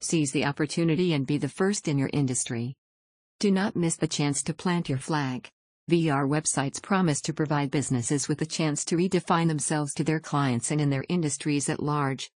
Seize the opportunity and be the first in your industry. Do not miss the chance to plant your flag. VR websites promise to provide businesses with the chance to redefine themselves to their clients and in their industries at large.